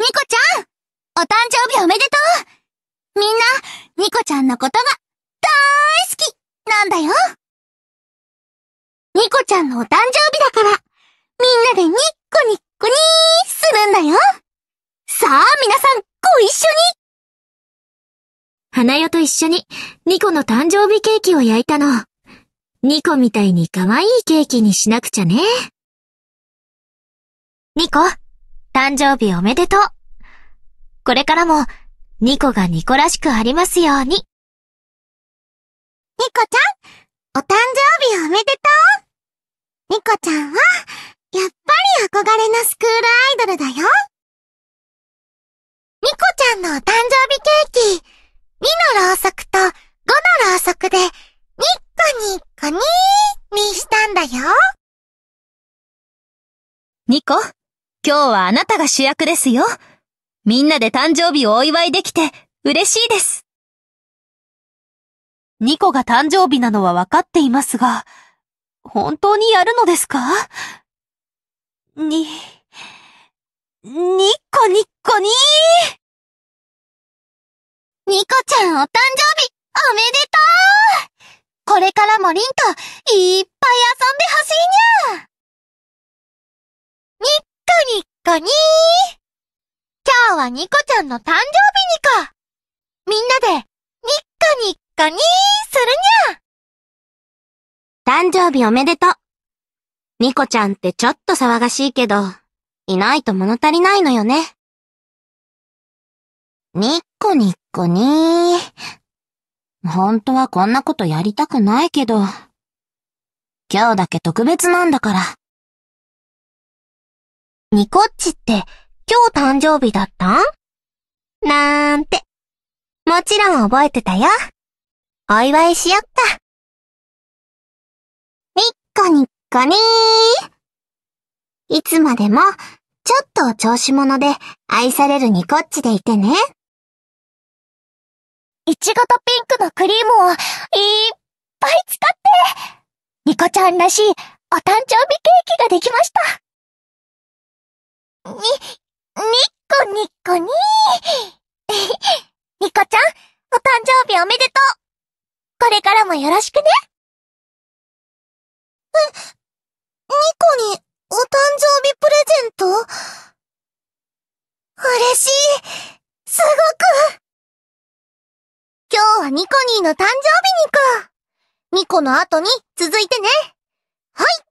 ニコちゃんお誕生日おめでとうみんな、ニコちゃんのことが、大好きなんだよニコちゃんのお誕生日だから、みんなでニッコニッコニーするんだよさあ皆さん、ご一緒に花代と一緒にニコの誕生日ケーキを焼いたの。ニコみたいに可愛いケーキにしなくちゃね。ニコ、誕生日おめでとう。これからも、ニコがニコらしくありますように。ニコちゃん、お誕生日おめでとうニコちゃんは、やっぱり憧れのスクールアイドルだよ。ニコちゃんのお誕生日ケーキ、2のろうそくと5のろうそくで、ニッコニッコニーにしたんだよ。ニコ、今日はあなたが主役ですよ。みんなで誕生日をお祝いできて嬉しいです。ニコが誕生日なのはわかっていますが、本当にやるのですかに、ニッコニッコにニコちゃんお誕生日おめでとうこれからもリンといっぱい遊んでほしいはニコちゃんの誕生日にか。みんなで、ニッカニッカにーするにゃ誕生日おめでとう。ニコちゃんってちょっと騒がしいけど、いないと物足りないのよね。ニッコニッコにー。本当はこんなことやりたくないけど、今日だけ特別なんだから。ニコッチって今日誕生日だったんなんて。もちろん覚えてたよ。お祝いしよっか。にっこにっこにー。いつまでも、ちょっとお調子者で愛されるニコッチでいてね。いちごとピンクのクリームをいっぱい使って、ニコちゃんらしいお誕生日ケーキができました。に、にっこにっこにー。ニコちゃん、お誕生日おめでとう。これからもよろしくね。え、ニコにお誕生日プレゼント嬉しい。すごく。今日はニコニーの誕生日にか。ニコの後に続いてね。はい。